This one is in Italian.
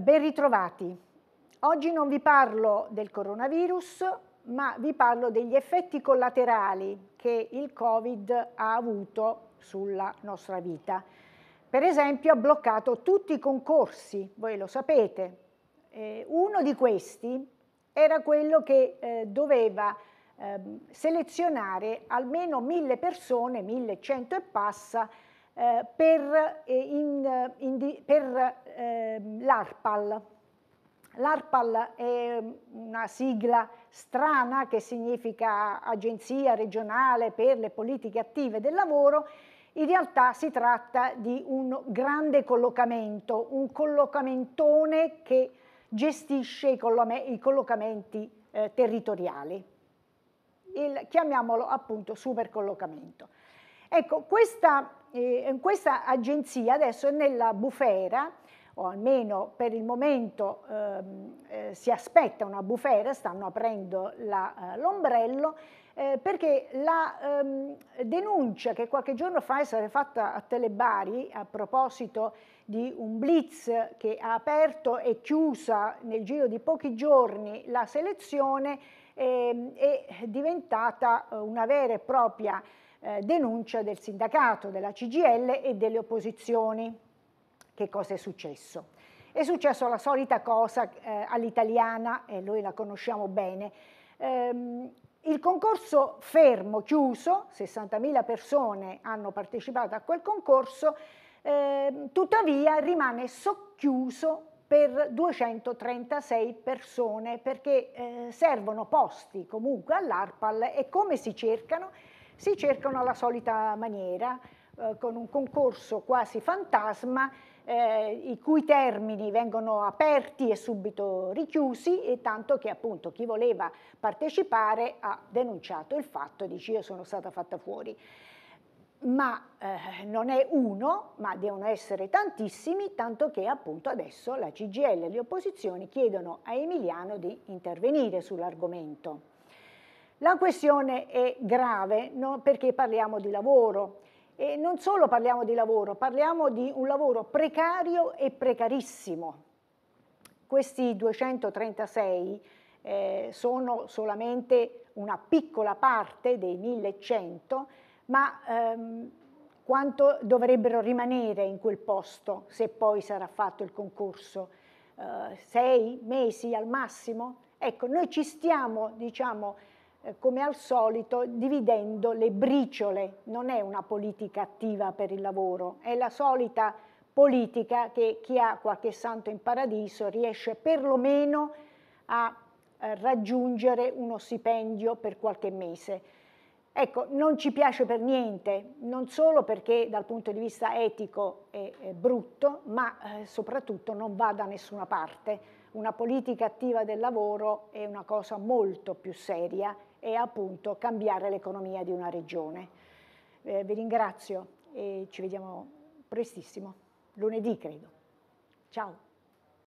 Ben ritrovati. Oggi non vi parlo del coronavirus, ma vi parlo degli effetti collaterali che il Covid ha avuto sulla nostra vita. Per esempio ha bloccato tutti i concorsi, voi lo sapete. uno di questi era quello che eh, doveva ehm, selezionare almeno mille persone, 1100 e passa, eh, per, eh, in, eh, in, per ehm, l'ARPAL. L'ARPAL è mm, una sigla strana che significa Agenzia regionale per le politiche attive del lavoro, in realtà si tratta di un grande collocamento, un collocamentone che gestisce i, i collocamenti eh, territoriali. Il, chiamiamolo appunto supercollocamento. Ecco, questa, eh, questa agenzia adesso è nella bufera, o almeno per il momento ehm, eh, si aspetta una bufera, stanno aprendo eh, l'ombrello, eh, perché la ehm, denuncia che qualche giorno fa è stata fatta a Telebari a proposito di un blitz che ha aperto e chiusa nel giro di pochi giorni la selezione ehm, è diventata eh, una vera e propria eh, denuncia del sindacato, della CGL e delle opposizioni. Che cosa è successo? È successo la solita cosa eh, all'italiana, e noi la conosciamo bene. Ehm, il concorso fermo, chiuso, 60.000 persone hanno partecipato a quel concorso, eh, tuttavia rimane socchiuso per 236 persone perché eh, servono posti comunque all'ARPAL e come si cercano? si cercano alla solita maniera, eh, con un concorso quasi fantasma, eh, i cui termini vengono aperti e subito richiusi, e tanto che appunto chi voleva partecipare ha denunciato il fatto, dice io sono stata fatta fuori ma eh, non è uno, ma devono essere tantissimi, tanto che appunto adesso la CGL e le opposizioni chiedono a Emiliano di intervenire sull'argomento. La questione è grave no? perché parliamo di lavoro e non solo parliamo di lavoro, parliamo di un lavoro precario e precarissimo. Questi 236 eh, sono solamente una piccola parte dei 1100, ma ehm, quanto dovrebbero rimanere in quel posto se poi sarà fatto il concorso? Eh, sei mesi al massimo? Ecco, noi ci stiamo, diciamo, eh, come al solito, dividendo le briciole. Non è una politica attiva per il lavoro, è la solita politica che chi ha qualche santo in paradiso riesce perlomeno a eh, raggiungere uno stipendio per qualche mese. Ecco, non ci piace per niente, non solo perché dal punto di vista etico è, è brutto, ma eh, soprattutto non va da nessuna parte. Una politica attiva del lavoro è una cosa molto più seria e appunto cambiare l'economia di una regione. Eh, vi ringrazio e ci vediamo prestissimo, lunedì credo. Ciao!